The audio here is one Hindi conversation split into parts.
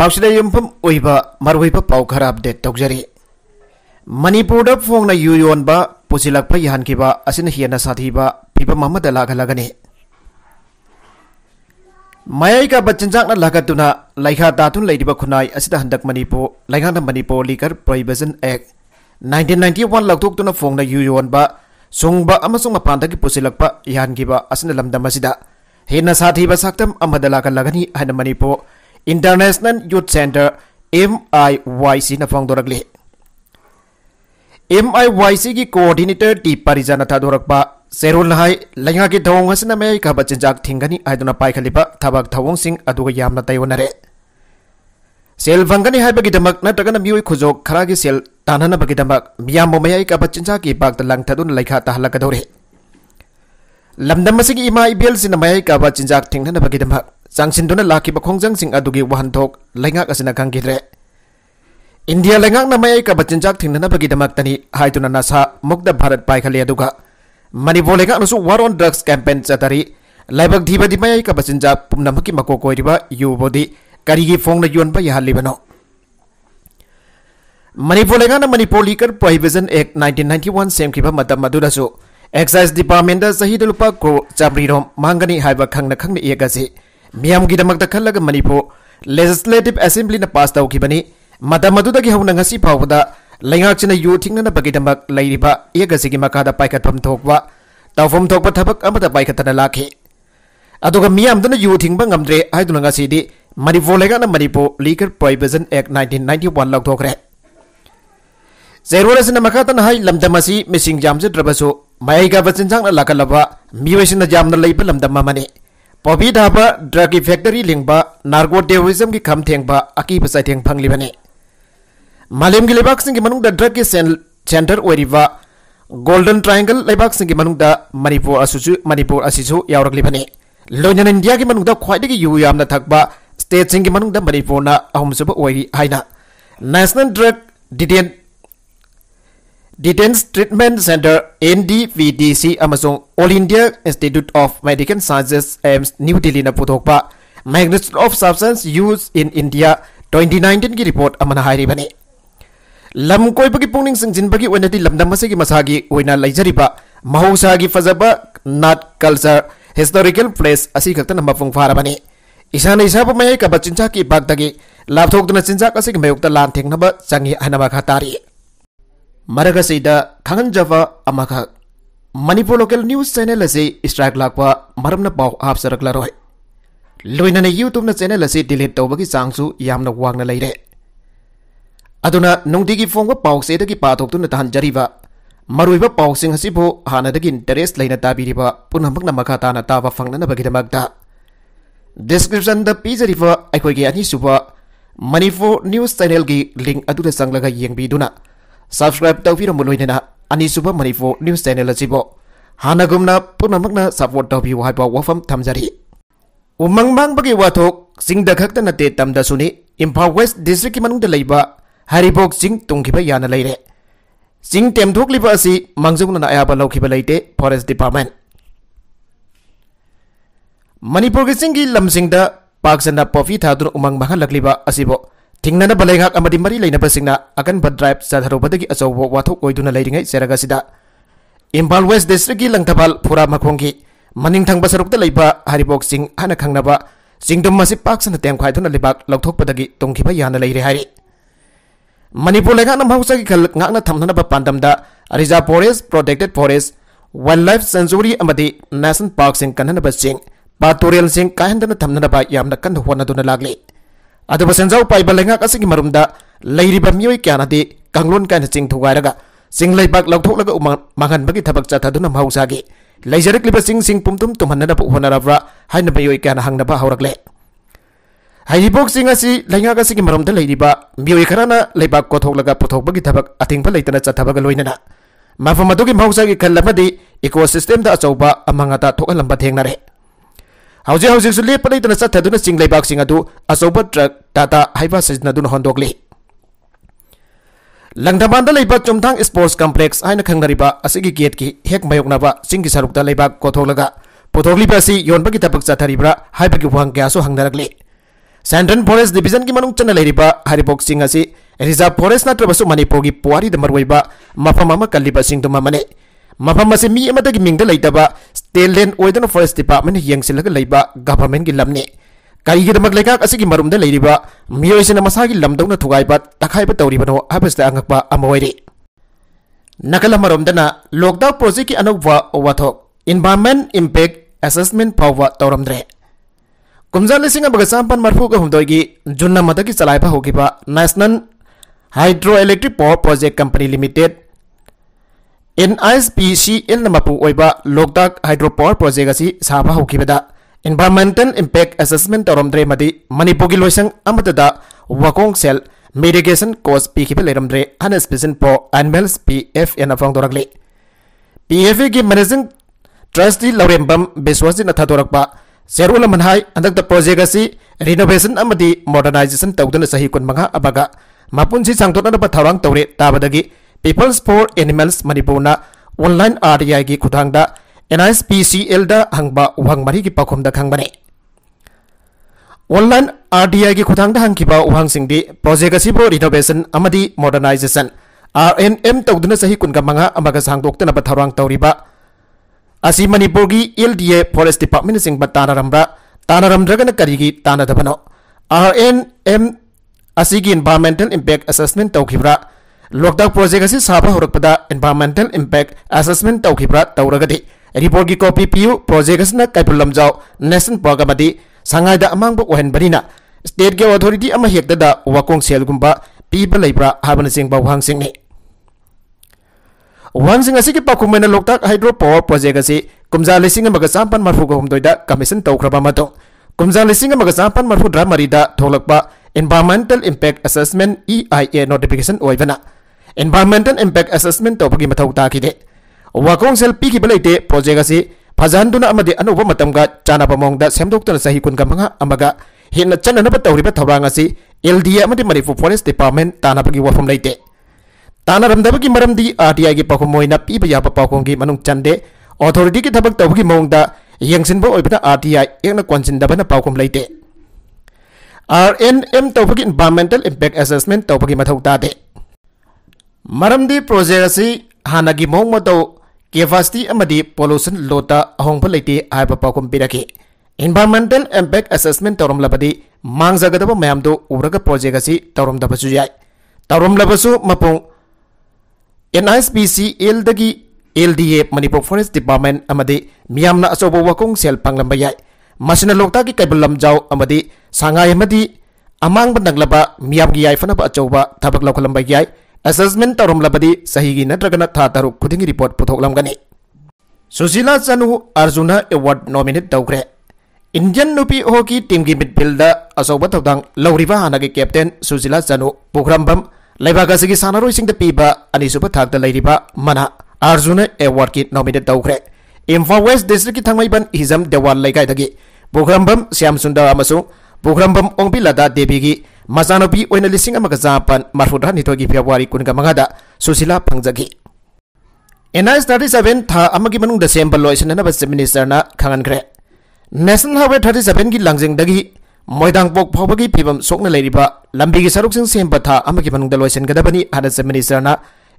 पाउसद अपडेट तौजरी मनपुर फोन यू योन पुजिलप यहांब हेन साधीब फीवम लागलगने माई काब चिंजाक लागतना लेखा दातुन लेब खुनाई हंदक Manpur Manpur liquor prohibition act nineteen ninety one लौटों फोन यू योन सूब मपान पुजिलप यहांब हेन साधीब साक्तम लागलगनी Manipur international youth centre M I Y C फादोरगली एम आई वाई सी की कोऑर्डिनेटर टी पारिजा थादोरप सेरोल हाई लेना की थवों से मई खब चिंजाक थीगनी पाखलीब थबक थवों तयोनरें सेल फंगनी नगन मई खुजो खरा की सेल तानब मई कब चिंजा की पाक लंथदन लैखा तहलगदौरे लमदम से इमा इबेल से मई कब चिंजाक थीनब चासीदों लाब खोजिंग वहनों लैक अगंगे इंडिया लैक मैब चिंजा की नसा मुक्त भारत पाखले मनबो लैक वार ओन ड्रग्स कैंपेन चतरी लाइब धीबी कब चिंजा पुनम की मको कोई युवि करी फों योब यहाँ मनबो लैक Manipur liquor prohibition act nine nine one सेंसाइज डिपार्टमेंट चही लुप क्रो चाब्री रोम मांगनी खन खे एक्सी मैमगीदमक खलग मनपुरजिस्लेटिव असेंब्ली पास तौकी हूं फावद लेकिन यू थीदमकब एग से मका पाखम तौफम थोप पाखन लाख अगम यू थीद्रे मनपुर लेगा Manipur legal provision act ninety ninety one लौदे जेरोम मिशिंग जामजद्रब मई गचिजा लाखल मीयन जामने पबी धाबा ड्रग की फैक्ट्री लिंग नार्गो टेरोरिज्म की खम थेब अकीब चाइथे फंगलीबने मालेम की लेबाक सिंह मनुंग ड्रग की सेंटर हो गोल्डन ट्रायंगल लेबाक सिंह मनुंग मणिपुर असुजु मणिपुर लोनन इंडिया की मनुंग ख्वाइदगी यु यामना थकबा स्टेट की मनुंग मणिपुर ना अहुमसुब ओइगी नेशनल ड्रग डिटेन dependence treatment centre N D P D C ꯑꯃꯁꯨꯡ all India institute of medical sciences AIIMS new ꯗꯤꯜꯂꯤꯅ ꯄꯨꯊꯣꯛꯄ magnitude of substance use in India twenty ꯅꯥꯏꯟꯇꯤꯟꯒꯤ ꯔꯤꯄꯣꯔꯠ ꯑꯃꯅ ꯍꯥꯏꯔꯤꯕꯅꯤ ꯂꯝ ꯀꯣꯏꯕꯒꯤ ꯄꯨꯛꯅꯤꯡ ꯆꯤꯡꯁꯤꯟꯕꯒꯤ ꯑꯣꯏꯅꯗꯤ ꯂꯝꯗꯝ ꯑꯁꯤꯒꯤ ꯃꯁꯥꯒꯤ ꯑꯣꯏꯅ ꯂꯩꯖꯔꯤꯕ ꯃꯍꯧꯁꯥꯒꯤ ꯐꯖꯕ ꯅꯥꯠ ꯀꯜꯆꯔ ꯍꯤꯁꯇꯣꯔꯤꯀꯦꯜ ꯄ꯭ꯂꯦꯁ ꯑꯁꯤ ꯈꯛꯇꯅ ꯃꯄꯨꯡ ꯐꯥꯔꯕꯅꯤ ꯏꯁꯥꯅ ꯏꯁꯥꯕꯨ ꯃꯌꯥꯏ ꯀꯕ ꯆꯤꯟꯖꯥꯛꯀꯤ ꯏꯄꯥꯛꯇꯒꯤ ꯂꯥꯞꯊꯣꯛꯇꯨꯅ ꯆꯤꯟꯖꯥꯛ ꯑꯁꯤꯒꯤ ꯃꯥꯌꯣꯛꯇ ꯂꯥꯟꯊꯦꯡꯅꯕ ꯆꯪꯏ ꯍꯥꯏꯅ ꯃꯈꯥ ꯇꯥꯔꯤ मरगसीदा खजवा अमग मनपुर लोकल न्यूज चैनल से स्ट्राइक लाप मरम पाव हापरगर लोन यूट्यूब चैनल डिलीट तब की चांगू वाने लगे अदी फोंग पाव से पाथोरी मरब पाव सिंह हादसे इंटरेस लेने ताब फंगद डिस्क्रिप्शन पीजरीब अखोगे अनीसुब मनपुर न्यूज चेनेल की लिंक अगर चंगल येंदना subscribe tau video menuhi nena ani super manifo news channel lagi bo hana gumna puna magna support tau video hai bo wafam tamjari umang mang bagi watok sing dagak tena te tamda suni impa west hari bok sing tungki yana lai sing tem thuk li ba si mangjung na forest department manipur ki lam sing da pak thadur umang mang lagli asibo ꯊꯤꯡꯅꯅꯕ ꯂꯩꯉꯥꯛ ꯑꯃꯗꯤ ꯃꯔꯤ ꯂꯩꯅꯕꯁꯤꯡꯅ ꯑꯀꯟꯕ ꯗ꯭ꯔꯥꯏꯕ ꯆꯠꯊꯔꯨꯕꯗꯒꯤ ꯑꯆꯧꯕ ꯋꯥꯊꯣꯛ ꯑꯣꯏꯗꯨꯅ ꯂꯩꯔꯤꯉꯩ ꯆꯦꯔꯛ ꯑꯁꯤꯗ ꯏꯝꯐꯥꯜ ꯋꯦꯁ ꯗꯤꯁꯇ꯭ꯔꯤꯛꯀꯤ ꯂꯪꯊꯕꯥꯜ ꯐꯨꯔꯥ ꯃꯈꯣꯡꯒꯤ ꯃꯅꯤꯡ ꯊꯪꯕ ꯁꯔꯨꯛꯇ ꯂꯩꯕ ꯍꯥꯔꯤꯕꯣꯛ ꯆꯤꯡ ꯍꯥꯟꯅ ꯈꯪꯅꯕ ꯆꯤꯡꯗꯨꯝ ꯑꯁꯤ ꯄꯥꯛ ꯁꯟꯅ ꯇꯦꯝꯈꯥꯏꯗꯨꯅ ꯂꯩꯕꯥꯛ ꯂꯧꯊꯣꯛꯄꯗꯒꯤ ꯇꯨꯡꯈꯤꯕ ꯌꯥꯅ ꯂꯩꯔꯦ ꯍꯥꯏꯔꯤ ꯃꯅꯤꯄꯨꯔ ꯂꯩꯉꯥꯛꯅ ꯃꯍꯧꯁꯥꯒꯤ ꯈꯜ ꯉꯥꯛꯅ ꯊꯝꯅꯅꯕ ꯄꯥꯟꯗꯝꯗ reserved forest protected forest wildlife sanctuary ꯑꯃꯗꯤ ꯅꯦꯁꯅꯦꯜ ꯄꯥꯔꯛꯁꯤꯡ ꯀꯟꯅꯅꯕ ꯆꯤꯡ ꯄꯥꯠ ꯇꯨꯔꯦꯜꯁꯤꯡ ꯀꯥꯏꯍꯟꯗꯅ ꯊꯝꯅꯅꯕ ꯌꯥꯝꯅ ꯀꯟꯅ ꯍꯣꯠꯅꯗꯨꯅ ꯂꯥꯛꯂꯤ อาจจะเป็นเจ้นเส้าไปบลังก์ก็สิ่งที่มารุมดะเลยรีบมีวิจานณ์ดีกังลนกันจริงถูกไหมล่ะสิ่งเลยบักเราทุกเราก็มังหันบักทับกจัตถุนำมาอุซากิเลยจริกลีบสิ่งสิ่งปุ่มตุ่มตุ่มหันนั่นปุ่มหันนราบระให้นับมีวิจารณ์หางนับหาวรักเล่ให้รีบบอกสิ่งสิเลยงักสิ่งที่มารุมดะเลยรีบมีวิจารณ์นะเลยบักก็ทุกเราก็ปุ่มทุกบักทับกอัติงพลเลยตระจัตถุบักลอยนั่นมาฟังมาดูกิมาอุซากิขันลับดีอีโคสิสเตงกทุ่อัลลมะเทงนัอ ꯍꯧꯖꯤꯛ ꯍꯧꯖꯤꯛꯁꯨ ꯂꯦꯞꯄ ꯂꯩꯇꯅ ꯆꯠꯊꯗꯨꯅ ꯆꯤꯡ ꯂꯩꯕꯥꯛꯁꯤꯡ ꯑꯗꯨ ꯑꯆꯧꯕ ꯇ꯭ꯔꯛ ꯇꯥꯇꯥ ꯍꯥꯏꯕ ꯁꯤꯖꯤꯟꯅꯗꯨꯅ ꯍꯣꯟꯗꯣꯛꯂꯤ ꯂꯪꯊꯕꯥꯟꯗ ꯂꯩꯕ ꯆꯨꯝꯊꯥꯡ ꯁ꯭ꯄꯣꯔꯠꯁ ꯀꯝꯄ꯭ꯂꯦꯛꯁ ꯍꯥꯏꯅ ꯈꯪꯅꯔꯤꯕ ꯑꯁꯤꯒꯤ ꯒꯦꯠꯀꯤ ꯍꯦꯛ ꯃꯥꯌꯣꯛꯅꯕ ꯆꯤꯡꯒꯤ ꯁꯔꯨꯛꯇ ꯂꯩꯕꯥꯛ ꯀꯣꯊꯣꯛꯂꯒ ꯄꯨꯊꯣꯛꯂꯤꯕ ꯑꯁꯤ ꯌꯣꯟꯕꯒꯤ ꯊꯕꯛ ꯆꯠꯊꯔꯤꯕ꯭ꯔꯥ ꯍꯥꯏꯕꯒꯤ ꯋꯥꯍꯪ ꯀꯌꯥꯁꯨ ꯍꯪꯅꯔꯛꯂꯤ ꯁꯦꯟꯇ꯭ꯔꯦꯜ ꯐꯣꯔꯦꯁ ꯗꯤꯕꯤꯖꯟꯒꯤ ꯃꯅꯨꯡ ꯆꯟꯅ ꯂꯩꯔꯤꯕ ꯍꯥꯏꯔꯤꯕꯣꯛ ꯆꯤꯡ ꯑꯁꯤ ꯔꯤꯖꯥꯔꯕ ꯐꯣꯔꯦꯁ ꯅꯠꯇ꯭ꯔꯕꯁꯨ ꯃꯅꯤꯄꯨꯔꯒꯤ ꯄꯨꯋꯥꯔꯤꯗ ꯃꯔꯨꯑꯣꯏꯕ ꯃꯐꯝ ꯑꯃ ꯀꯜꯂꯤꯕ ꯆꯤꯡꯗꯨꯝ ꯑꯃꯅꯤ ꯃꯐꯝ ꯑꯁꯤ ꯃꯤ ꯑꯃꯠꯇꯒꯤ ꯃꯤꯡꯗ ꯂꯩꯇꯕ ꯇꯦꯂꯦꯟ ꯑꯣꯏꯗꯨꯅ ꯐꯣꯔꯦꯁ ꯗꯤꯄꯥꯔꯠꯃꯦꯟꯅ ꯌꯦꯡꯁꯤꯜꯂꯒ ꯂꯩꯕ ꯒꯚꯔꯟꯃꯦꯟꯠꯒꯤ ꯂꯝꯅꯤ ꯀꯔꯤꯒꯤꯗꯃꯛ ꯂꯩꯉꯥꯛ ꯑꯁꯤꯒꯤ ꯃꯔꯨꯝꯗ ꯂꯩꯔꯤꯕ ꯃꯤꯑꯣꯏꯁꯤꯡꯅ ꯃꯁꯥꯒꯤ ꯂꯝꯗꯧꯅ ꯊꯨꯒꯥꯏꯕ ꯇꯛꯈꯥꯏꯕ ꯇꯧꯔꯤꯕꯅꯣ ꯍꯥꯏꯕꯁꯤꯗ ꯑꯉꯛꯄ ꯑꯃ ꯑꯣꯏꯔꯤ ꯅꯥꯀꯜ ꯑꯃꯔꯣꯝꯗꯅ ꯂꯣꯛꯗꯥꯎꯟ ꯄ꯭ꯔꯣꯖꯦꯛꯀꯤ ꯑꯅꯧꯕ ꯋꯥꯊꯣꯛ ꯏꯟꯚꯥꯏꯔꯟꯃꯦꯟꯠ ꯏꯝꯄꯦꯛ ꯑꯦꯁꯦꯁꯃꯦꯟꯠ ꯐꯥꯎꯕ ꯇꯧꯔꯝꯗ꯭ꯔꯦ ꯀꯨꯝꯖꯥ ꯂꯤꯁꯤꯡ ꯑꯃꯒ ꯆꯥꯝꯄꯟ ꯃꯔꯐꯨꯒ ꯍꯨꯝꯗꯣꯏꯒꯤ ꯖꯨꯟ ꯑꯃꯗꯒꯤ ꯆꯂꯥꯏꯕ ꯍꯧꯈꯤꯕ national hydro electric power project company limited NISPC in Namapu Oiba Lokdak Hydropower Project asi saba hokibada Environmental Impact Assessment Taromdre Madi Manipugi Loisang Amatada Wakong Cell Mitigation Cost Pikiba Leromdre Hanespison Po Animals PF and Afang Doragli PF ki Managing Trustee Laurembam Biswasi Nathadorakba Zero Lamanhai and the project asi renovation amadi modernization Taudan Sahikun Manga Abaga Mapunsi Sangtonapa Tarang Tore Tabadagi people's people's for animals ꯃꯅꯤꯄꯨꯔꯅ ꯑꯣꯟꯂꯥꯏꯟ आई की खुदांग N N I S P C ꯑꯦꯜꯗ ꯍꯪꯕ ꯋꯥꯍꯪ ꯃꯔꯤꯒꯤ ꯄꯥꯎꯈꯨꯝꯗ ꯈꯪꯕꯅꯤ ऑनलाइन आई की खुदांग हंगीब उहंग project renovation modernisation R N M तौदन सही कुनग मंगा सांगदोक्तनब थौरांग तौरीब असी की L D A forest department तानरम तानरमद्रगन तानरम्द्रगन करीगी तानदबनो आर एन एम असी इन्वायरमेंटल इंपैक्ट असेसमेंट तौखिब्रा lockdown project asi sapa pada environmental impact assessment taukhibra tauragadi report gi copy piu project asna kai jao national program adi sangai da amang bu ohen barina state ge authority ama hekta da wakong sel gumba piba laibra habana sing ba wang sing ni wang sing asi ki pakumena lockdown hydro power project asi kumza lesing ma ga sampan marfu ga humdoi da commission ma ma ga sampan marfu dra marida tholakpa environmental impact assessment EIA notification oivana. environmental impact assessment tawpagi mathau takide wakong sel piki belaite project asi phajanduna amade anuba matamga chana pamongda semdoktana sahi kunga manga amaga henna chanana pa tawriba thawrang asi LDA amade marifu forest department tanapagi wafam leite तानरमदबगी मरमदी आरटीआई की पाखुम मोइना पीब याप पाखुम की मनुंग चंदे अथॉरिटी की थबक तबगी मोंग दा यंगसिन बो ओइबना आरटीआई एकना क्वांसिन दबना पाखुम लेते आरएनएम तबगी एनवायरमेंटल इंपैक्ट असेसमेंट तबगी मथौ तादे ꯃꯔꯝꯗꯤ ꯄ꯭ꯔꯣꯖꯦꯛ ꯑꯁꯤ ꯍꯥꯟꯅꯒꯤ ꯃꯑꯣꯡ ꯃꯇꯧ ꯀꯦꯄꯥꯁꯤꯇꯤ ꯑꯃꯗꯤ ꯄꯣꯂꯨꯁꯟ ꯂꯣꯗ ꯑꯍꯣꯡꯕ ꯂꯩꯇꯦ ꯍꯥꯏꯕ ꯄꯥꯎꯈꯨꯝ ꯄꯤꯔꯛꯈꯤ ꯏꯟꯚꯥꯏꯔꯣꯟꯃꯦꯟꯇꯦꯜ ꯏꯝꯄꯦꯛ ꯑꯦꯁꯦꯁꯃꯦꯟ ꯇꯧꯔꯝꯂꯕꯗꯤ ꯃꯥꯡꯖꯒꯗꯕ ꯃꯌꯥꯝꯗꯨ ꯎꯔꯒ ꯄ꯭ꯔꯣꯖꯦꯛ ꯑꯁꯤ ꯇꯧꯔꯝꯗꯕꯁꯨ ꯌꯥꯏ ꯇꯧꯔꯝꯂꯕꯁꯨ ꯃꯄꯨꯡ ꯑꯦꯟ ꯑꯥꯏ ꯄꯤ ꯁꯤ ꯑꯦꯜꯗꯒꯤ ꯑꯦꯜ ꯗꯤ ꯑꯦ ꯃꯅꯤꯄꯨꯔ ꯐꯣꯔꯦꯁ ꯗꯤꯄꯥꯔꯠꯃꯦꯟ ꯑꯃꯗꯤ ꯃꯤꯌꯥꯝꯅ ꯑꯆꯧꯕ ꯋꯥꯀꯣꯡ ꯁꯦꯜ ꯐꯪꯂꯝꯕ ꯌꯥꯏ ꯃꯁꯤꯅ ꯂꯣꯛꯇꯥꯛꯀꯤ ꯀꯩꯕꯨꯜ ꯂꯝꯖꯥꯎ ꯑꯃꯗꯤ ꯁꯉꯥꯏ ꯑꯃꯗꯤ ꯑꯃꯥꯡꯕ ꯅꯪꯂꯕ ꯃꯤꯌꯥꯝꯒꯤ ꯌꯥꯏꯐꯅꯕ ꯑꯆꯧꯕ ꯊꯕꯛ ꯂꯧꯈꯠꯂꯝꯕ ꯌꯥꯏ असेसमेंट तौरबी सही तरुक खुद रिपोर्ट पुथोलगनी सुशीला चनू अर्जुन एवॉर्ड नोमिनेट तौरे इंडियन नुपी हॉकी टीम की मिटफील्ड अचौब तौदा हाना की कैप्टन सुशीला चनू पुख्रम लेबागे सानरोंग पीब अनीब थाब मना अर्जुन एवॉर्ड की नोमिनेट तौरे इम्फा वेस्ट डिस्ट्रिक की थमेब हिजम देवाल लेकाय पुख्रम श्याम पुख्रम ओंपी लदा देवी की ꯃꯆꯥꯅꯨꯄꯤ ꯑꯣꯏꯅ ꯂꯤꯁꯤꯡ ꯑꯃꯒ ꯆꯥꯄꯟ ꯃꯔꯐꯨꯇꯔꯥꯅꯤꯊꯣꯏꯒꯤ ꯐꯦꯕꯋꯥꯔꯤ ꯀꯨꯟꯒ ꯃꯉꯥꯗ ꯁꯨꯁꯤꯂꯥ ꯐꯪꯖꯈꯤ ꯑꯦꯟꯑꯥꯏꯁ ꯊꯥꯔꯇꯤ ꯁꯕꯦꯟ ꯊꯥ ꯑꯃꯒꯤ ꯃꯅꯨꯡꯗ ꯁꯦꯝꯕ ꯂꯣꯏꯁꯤꯟꯅꯅꯕ ꯆꯤꯞ ꯃꯤꯅꯤꯁꯇꯔꯅ ꯈꯪꯍꯟꯈ꯭ꯔꯦ ꯅꯦꯁꯅꯦꯜ ꯍꯥꯏꯋꯦ ꯊꯥꯔꯇꯤ ꯁꯕꯦꯟꯒꯤ ꯂꯥꯡꯖꯤꯡꯗꯒꯤ ꯃꯣꯏꯗꯥꯡꯄꯣꯛ ꯐꯥꯎꯕꯒꯤ ꯐꯤꯕꯝ ꯁꯣꯛꯅ ꯂꯩꯔꯤꯕ ꯂꯝꯕꯤꯒꯤ ꯁꯔꯨꯛꯁꯤꯡ ꯁꯦꯝꯕ ꯊꯥ ꯑꯃꯒꯤ ꯃꯅꯨꯡꯗ ꯂꯣꯏꯁꯤꯟꯒꯗꯕꯅꯤ ꯍꯥꯏꯅ ꯆꯤꯞ ꯃꯤꯅꯤꯁꯇꯔꯅ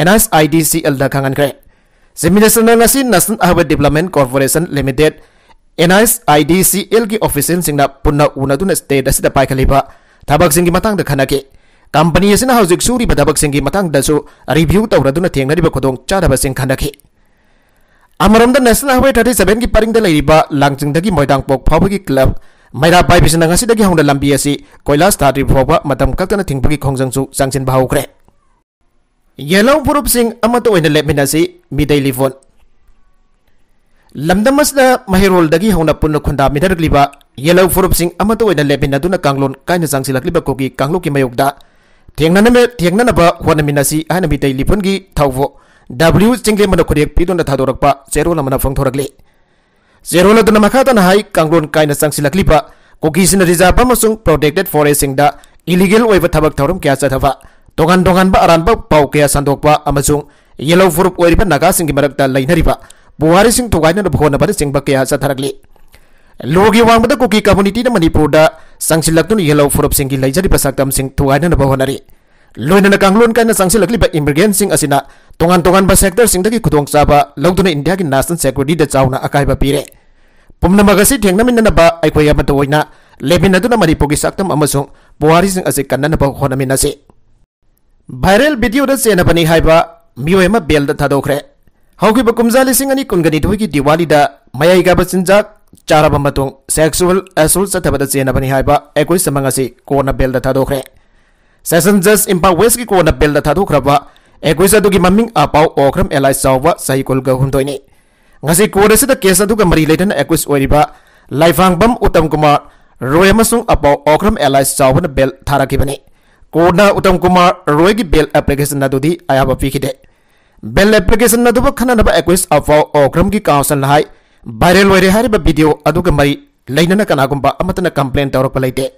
ꯑꯦꯟꯑꯥꯏꯁ ꯑꯥꯏ ꯗꯤ ꯁꯤ ꯑꯦꯜꯗ ꯈꯪꯍꯟꯈ꯭ꯔꯦ ꯆꯤꯞ ꯃꯤꯅꯤꯁꯇꯔꯅ ꯉꯁꯤ national highway development corporation limited N H I D C ꯑꯦꯜꯒꯤ ꯑꯣꯐꯤꯁꯦꯜꯁꯤꯡꯅ ꯄꯨꯟꯅ ꯎꯅꯗꯨꯅ ꯁ꯭ꯇꯦꯠ ꯑꯁꯤꯗ ꯄꯥꯏꯈꯠꯂꯤꯕ थबक सिंह की मांग खन के कंपनी अना सूरी सूरीब थबक सिंह की मांग रिव्यू तौर तेनाब खुद चादबे खन के अमरम नेशनल हवे थर्टी सेवें की परिंग लांग मैदान पोक फाव की क्लब मैरा पाईसी हूं लंबी कोयला स्टाद्री फाव कक्तना थी की खोजू चाचिन हाउ्रे येलो पुरुप सिंह लेपिन मिदे लिफोन lamdam na mahirol dagi hauna punna khunda midar gliba yellow forum sing amata oina lebin aduna kanglon kaina silak lakliba koki kanglo ki thengna na me na ba hona minasi ana mi dai lipon gi thawvo w chingle mana khorek zero lamana le zero na duna makha tan hai kanglon kaina silak lakliba koki sin reserve protected forest sing da illegal oiba thabak thorum kya cha thaba dongan dongan ba aran ba pau kya sandok pa amasung yellow forup oiriba naga sing gi marakta lainariba Buhari sing tugai na bukhona pada sing bakia sa taragli. Logi wang bata kuki community na mani da sang silak tun yellow furup sing gilai jadi tam sing tugai na bukhona ri. Loin na lun kan na sang li ba imbergen sing asina tongan-tongan ba sektor sing dagi kutong saba lau tun na India kin nasan security da chau na akai ba pire. na magasi tiang na min na ba ay kwaya ba tuwai na lebin na tun na sak tam saktam amasung Buhari sing asik kan na na na nasi. Viral video da senapani hai ba miyo ema bel da thadokre. हौकी कुमजा लिंग अनी कुनगनी दिवाली मई गाब चिंजा चाब सेक्सुअल एसोल चतबद चेनबनी एकोई समंग कोन बेल थादोखे सेशन जज इम्पा वेस्ट की कोन बेल थादोख्रब एकोईस ममिंग अपाव ओख्रम एलाइ चाव सही कुलग हुंदोनी ngasi kore sida case aduga mari leitana acquis oiriba laifangbam utam kumar roy amasung apaw okram allies chawna bel tharakibani kona utam kumar roy gi bel application adudi ayaba pikide bail application अब खनब एक्स अफ ओग्रम की काउंसिल है भाईरल हो रही वीडियो मई लेना कनागुबन कंप्लेन तौरपे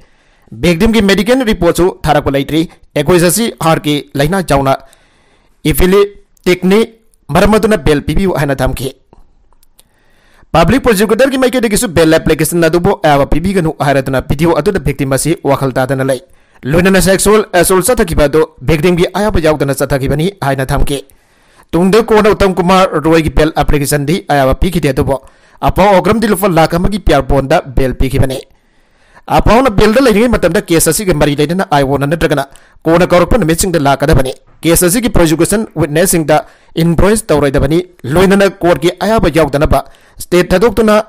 बेगदीम की मेडिकल रिपोर्टू थारक लेट्री एक्स हर की लेना जाऊना इफिलिटेक्नी मरम बेल पीबी है धम की पब्ली प्रोसीक्यूटर की मैके बेल एप्लीकेशन अब एव पीबीगन वीडियो अक्तिम से वखल दादन ले लोन सेक्सुअल एसोल चतब बेगदीम की अब जाऊदन चतनी है धमकी तुंग कौन उत्तम कुमार रोय की बेल एप्लीकेशन दी आयाब पीखीदे अदुबो अपाव ओग्रम दी लाख अमगी प्यार बोंदा बेल पीखीबने अपावन बेल लेरिगे केस मरी लेदना आयवोन नत्रगना कोन कौरप नमिसिंग द लाकदबने केस असि की प्रोसिक्यूशन विटनेस इनवॉइस तौरयदबनी लोइनना कोर्ट की आयाब यावदनबा स्टेट थदोक्तुना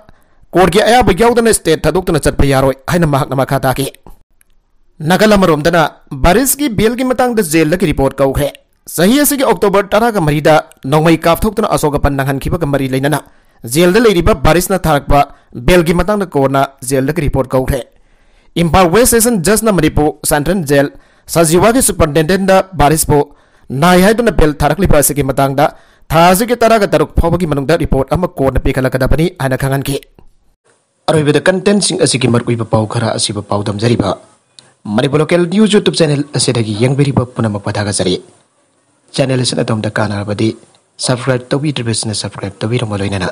कोर्ट की आयाब यावदना स्टेट थदोक्तुना चतप यारोय हाइन महक बारिश की बेल की जेल की रिपोर्ट कौखे सही असे अक्टोबर तरह मरीद नौमई काफोन अशोक अपन नंहनब मरी लेना जेल बारिश बारिशन थारप बेल की मतंग कोरना जेल रिपोर्ट कौरे इम्फा वेस्ट सेशन जज न मनपुर सेंट्रल जेल सजीवा की सुपरटेंडेंट बारिशपू नाई है बेल थारक्ब की मतंग तरह तरुक फाव की रिपोर्ट कोरना पीखलकदबनी खांगे अरब कंटेंट मरकूब पाव खरा पाव दमजरीब Manipur local news YouTube channel पुनम पधागजरी channel is at the canal body subscribe to video business subscribe to video maloi na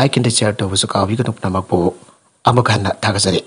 like the chat. to su ka wi ka nok namak po amakhan na thakasari